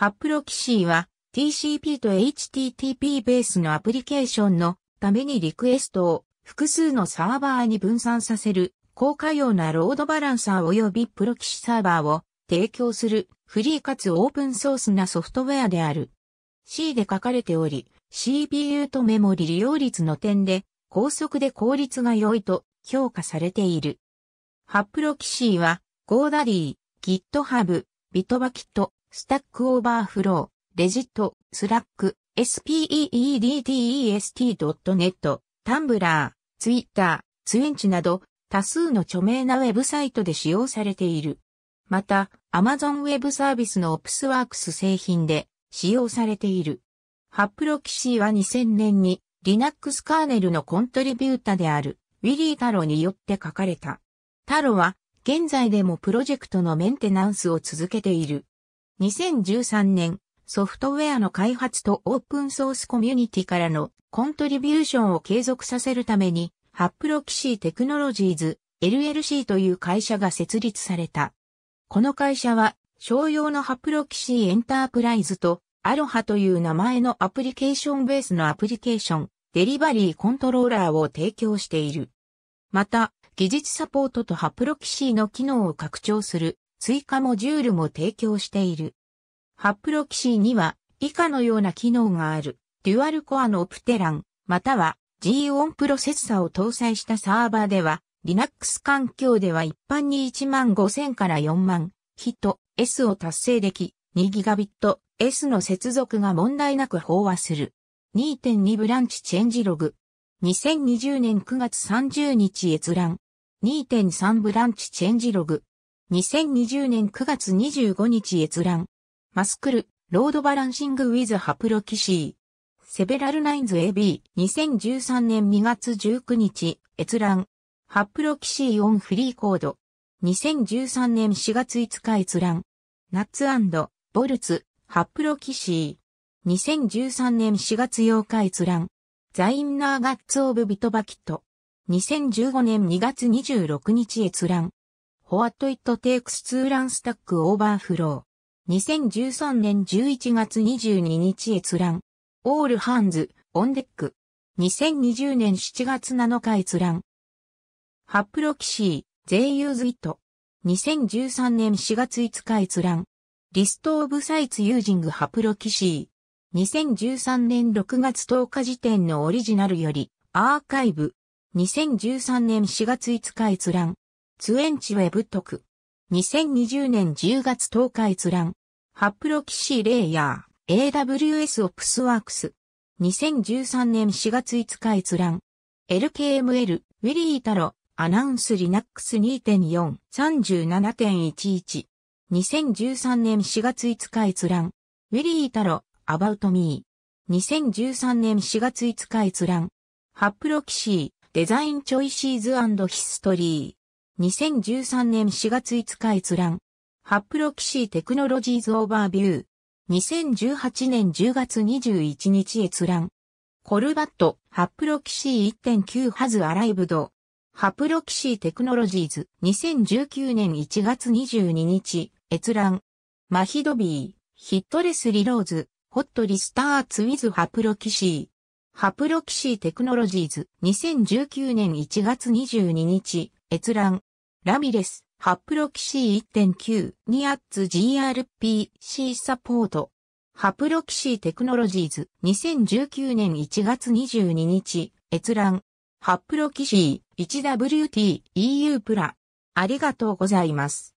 ハップロキシーは TCP と HTTP ベースのアプリケーションのためにリクエストを複数のサーバーに分散させる高可用なロードバランサー及びプロキシサーバーを提供するフリーかつオープンソースなソフトウェアである。C で書かれており、CPU とメモリ利用率の点で高速で効率が良いと評価されている。ハップロキシーは、ゴーダディ、GitHub、ビトバキット、スタックオーバーフロー、レジット、スラック、speedtest.net、タンブラー、ツイッター、ツインチなど多数の著名なウェブサイトで使用されている。また、Amazon Web サービスの OpsWorks 製品で使用されている。ハプロキシーは2000年に Linux カーネルのコントリビュータであるウィリー・タロによって書かれた。タロは現在でもプロジェクトのメンテナンスを続けている。2013年、ソフトウェアの開発とオープンソースコミュニティからのコントリビューションを継続させるために、ハップロキシーテクノロジーズ LLC という会社が設立された。この会社は、商用のハプロキシーエンタープライズと、アロハという名前のアプリケーションベースのアプリケーション、デリバリーコントローラーを提供している。また、技術サポートとハプロキシーの機能を拡張する追加モジュールも提供している。ハップロキシーには以下のような機能がある。デュアルコアのオプテラン、または G オンプロセッサを搭載したサーバーでは、Linux 環境では一般に1万5000から4万ヒット S を達成でき、2Gbps の接続が問題なく飽和する。2.2ブランチチェンジログ。2020年9月30日閲覧。2.3ブランチチェンジログ。2020年9月25日閲覧。マスクル、ロードバランシングウィズハプロキシー。セベラルナインズ AB、2013年2月19日、閲覧。ハプロキシーオンフリーコード。2013年4月5日閲覧。ナッツボルツ、ハプロキシー。2013年4月8日閲覧。ザインナーガッツオブビトバキット。2015年2月26日閲覧。What It Takes to Run Stack Overflow。2013年11月22日閲覧。All Hands On Deck。2020年7月7日閲覧。ハプロキシー、They Use It。2013年4月5日閲覧。リストオブサイツユージングハプロキシー。2013年6月10日時点のオリジナルより、アーカイブ。2013年4月5日閲覧。ツエンチウェブ特。2020年10月10日閲覧。ハップロキシーレイヤー、AWS Ops Works。2013年4月5日閲覧。LKML、ウィリー太郎、アナウンス Linux 2.4、37.11。2013年4月5日閲覧。ウィリー太郎、アバウトミー。2013年4月5日閲覧。ハップロキシー、デザインチョイシーズヒストリー。2013年4月5日閲覧。ハップロキシーテクノロジーズオーバービュー。2018年10月21日閲覧。コルバット、ハップロキシー1.9ハズアライブド。ハプロキシーテクノロジーズ2019年1月22日閲覧。マヒドビー、ヒットレスリローズ、ホットリスターツウィズハプロキシー。ハプロキシーテクノロジーズ2019年1月22日閲覧。ラミレス、ハプロキシー1.9、ニアッツ GRPC サポート。ハプロキシーテクノロジーズ、2019年1月22日、閲覧。ハプロキシー 1WT EU プラ。ありがとうございます。